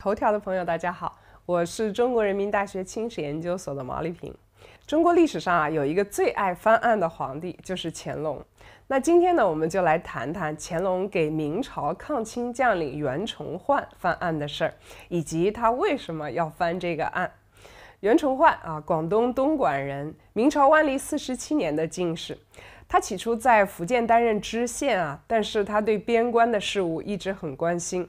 头条的朋友，大家好，我是中国人民大学清史研究所的毛丽萍。中国历史上啊，有一个最爱翻案的皇帝，就是乾隆。那今天呢，我们就来谈谈乾隆给明朝抗清将领袁崇焕翻案的事儿，以及他为什么要翻这个案。袁崇焕啊，广东东莞人，明朝万历四十七年的进士。他起初在福建担任知县啊，但是他对边关的事物一直很关心。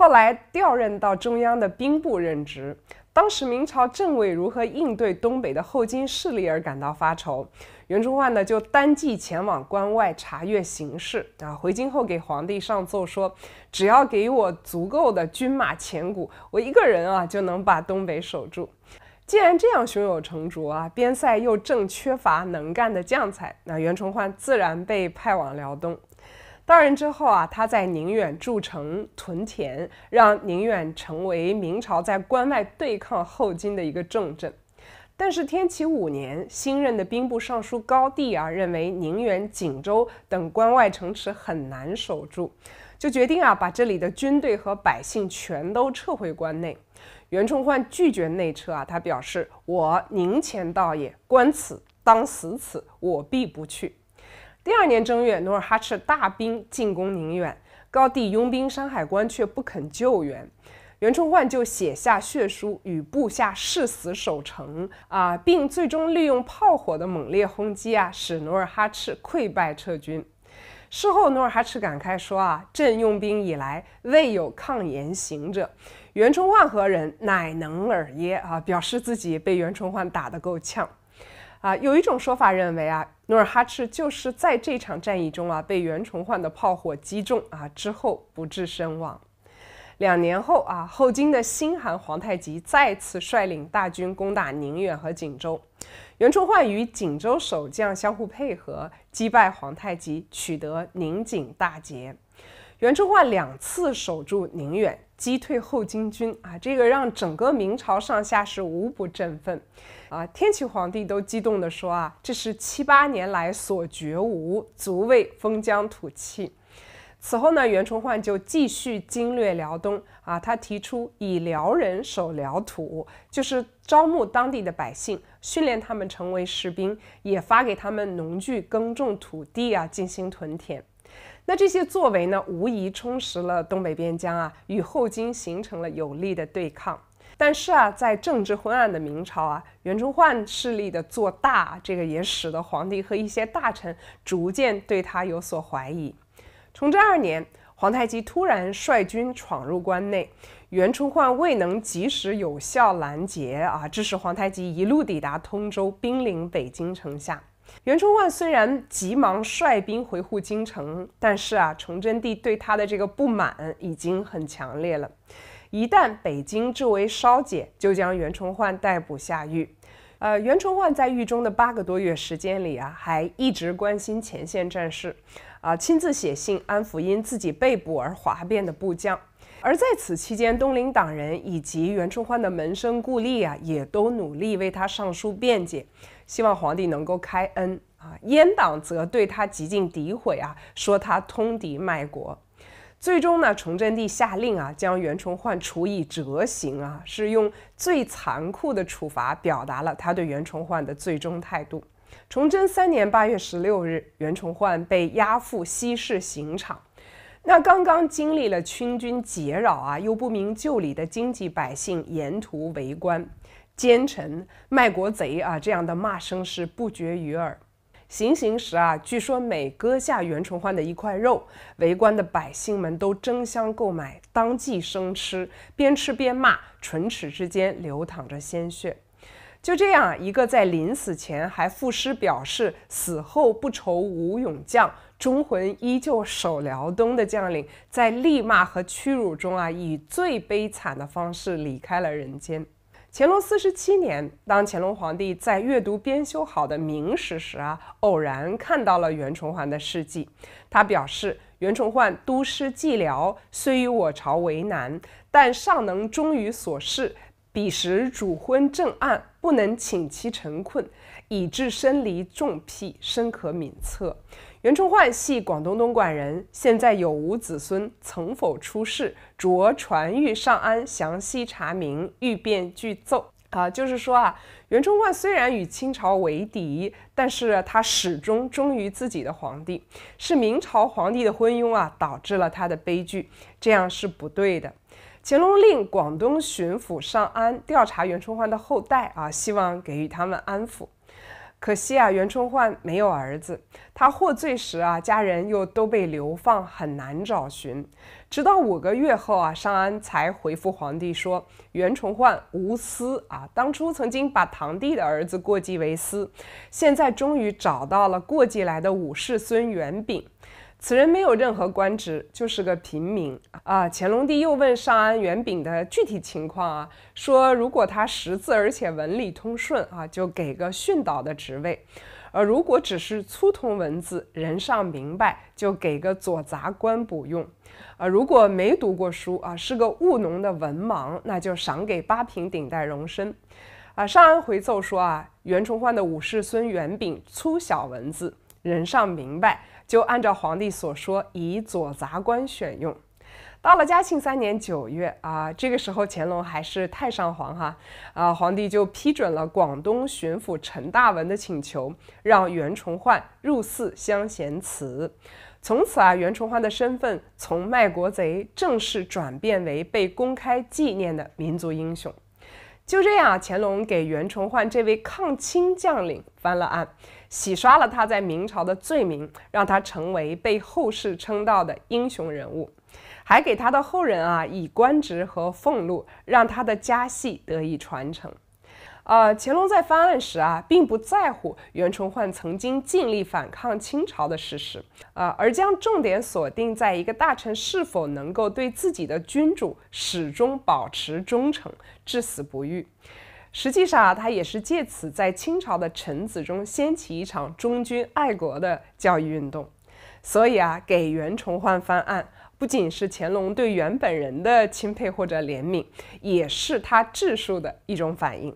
后来调任到中央的兵部任职，当时明朝正为如何应对东北的后金势力而感到发愁，袁崇焕呢就单骑前往关外查阅形势啊，回京后给皇帝上奏说，只要给我足够的军马钱谷，我一个人啊就能把东北守住。既然这样胸有成竹啊，边塞又正缺乏能干的将才，那袁崇焕自然被派往辽东。到任之后啊，他在宁远筑城屯田，让宁远成为明朝在关外对抗后金的一个重镇。但是天启五年，新任的兵部尚书高第啊，认为宁远、锦州等关外城池很难守住，就决定啊，把这里的军队和百姓全都撤回关内。袁崇焕拒绝内撤啊，他表示：“我宁前道也，关此当死此，我必不去。”第二年正月，努尔哈赤大兵进攻宁远，高地拥兵山海关却不肯救援，袁崇焕就写下血书与部下誓死守城啊，并最终利用炮火的猛烈轰击啊，使努尔哈赤溃败撤军。事后，努尔哈赤感慨说啊：“朕用兵以来，未有抗严行者，袁崇焕何人，乃能尔耶？”啊，表示自己被袁崇焕打得够呛。啊，有一种说法认为啊，努尔哈赤就是在这场战役中啊，被袁崇焕的炮火击中啊之后不治身亡。两年后啊，后金的新韩皇太极再次率领大军攻打宁远和锦州，袁崇焕与锦州守将相互配合，击败皇太极，取得宁锦大捷。袁崇焕两次守住宁远。击退后金军啊，这个让整个明朝上下是无不振奋，啊，天启皇帝都激动地说啊，这是七八年来所绝无，足为封疆土气。此后呢，袁崇焕就继续经略辽东啊，他提出以辽人守辽土，就是招募当地的百姓，训练他们成为士兵，也发给他们农具，耕种土地啊，进行屯田。那这些作为呢，无疑充实了东北边疆啊，与后金形成了有力的对抗。但是啊，在政治昏暗的明朝啊，袁崇焕势力的做大，这个也使得皇帝和一些大臣逐渐对他有所怀疑。崇祯二年，皇太极突然率军闯入关内，袁崇焕未能及时有效拦截啊，致使皇太极一路抵达通州，兵临北京城下。袁崇焕虽然急忙率兵回护京城，但是啊，崇祯帝对他的这个不满已经很强烈了。一旦北京之围稍解，就将袁崇焕逮捕下狱。呃，袁崇焕在狱中的八个多月时间里啊，还一直关心前线战事，啊，亲自写信安抚因自己被捕而哗变的部将。而在此期间，东林党人以及袁崇焕的门生故吏啊，也都努力为他上书辩解。希望皇帝能够开恩啊，阉党则对他极尽诋毁啊，说他通敌卖国。最终呢，崇祯帝下令啊，将袁崇焕处以折刑啊，是用最残酷的处罚表达了他对袁崇焕的最终态度。崇祯三年八月十六日，袁崇焕被押赴西市刑场。那刚刚经历了清军劫扰啊，又不明就里的经济百姓沿途围观。奸臣、卖国贼啊！这样的骂声是不绝于耳。行刑时啊，据说每割下袁崇焕的一块肉，围观的百姓们都争相购买，当即生吃，边吃边骂，唇齿之间流淌着鲜血。就这样，一个在临死前还赋诗表示死后不愁无勇将，忠魂依旧守辽东的将领，在厉骂和屈辱中啊，以最悲惨的方式离开了人间。乾隆四十七年，当乾隆皇帝在阅读编修好的《明史》时啊，偶然看到了袁崇焕的事迹。他表示，袁崇焕都师蓟辽，虽与我朝为难，但尚能忠于所事。彼时主昏正暗，不能请其晨困。以致身离众辟，身可敏测。袁崇焕系广东东莞人，现在有无子孙，曾否出世？着传谕上安，详细查明，欲变具奏。啊，就是说啊，袁崇焕虽然与清朝为敌，但是他始终忠于自己的皇帝，是明朝皇帝的昏庸啊，导致了他的悲剧。这样是不对的。乾隆令广东巡抚尚安调查袁崇焕的后代啊，希望给予他们安抚。可惜啊，袁崇焕没有儿子，他获罪时啊，家人又都被流放，很难找寻。直到五个月后啊，尚安才回复皇帝说，袁崇焕无私啊，当初曾经把堂弟的儿子过继为私，现在终于找到了过继来的五世孙袁炳。此人没有任何官职，就是个平民啊！乾隆帝又问上安元炳的具体情况啊，说如果他识字而且文理通顺啊，就给个训导的职位；而如果只是粗通文字，人尚明白，就给个左杂官补用；啊，如果没读过书啊，是个务农的文盲，那就赏给八品顶戴荣身。啊，上安回奏说啊，袁崇焕的五世孙袁炳粗小文字。人上明白，就按照皇帝所说，以左杂官选用。到了嘉庆三年九月啊，这个时候乾隆还是太上皇哈，啊，皇帝就批准了广东巡抚陈大文的请求，让袁崇焕入寺乡贤祠。从此啊，袁崇焕的身份从卖国贼正式转变为被公开纪念的民族英雄。就这样，乾隆给袁崇焕这位抗清将领翻了案。洗刷了他在明朝的罪名，让他成为被后世称道的英雄人物，还给他的后人啊以官职和俸禄，让他的家系得以传承。呃，乾隆在翻案时啊，并不在乎袁崇焕曾经尽力反抗清朝的事实，呃，而将重点锁定在一个大臣是否能够对自己的君主始终保持忠诚，至死不渝。实际上啊，他也是借此在清朝的臣子中掀起一场忠君爱国的教育运动。所以啊，给袁崇焕翻案，不仅是乾隆对袁本人的钦佩或者怜悯，也是他治术的一种反应。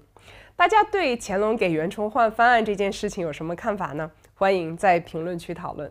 大家对乾隆给袁崇焕翻案这件事情有什么看法呢？欢迎在评论区讨论。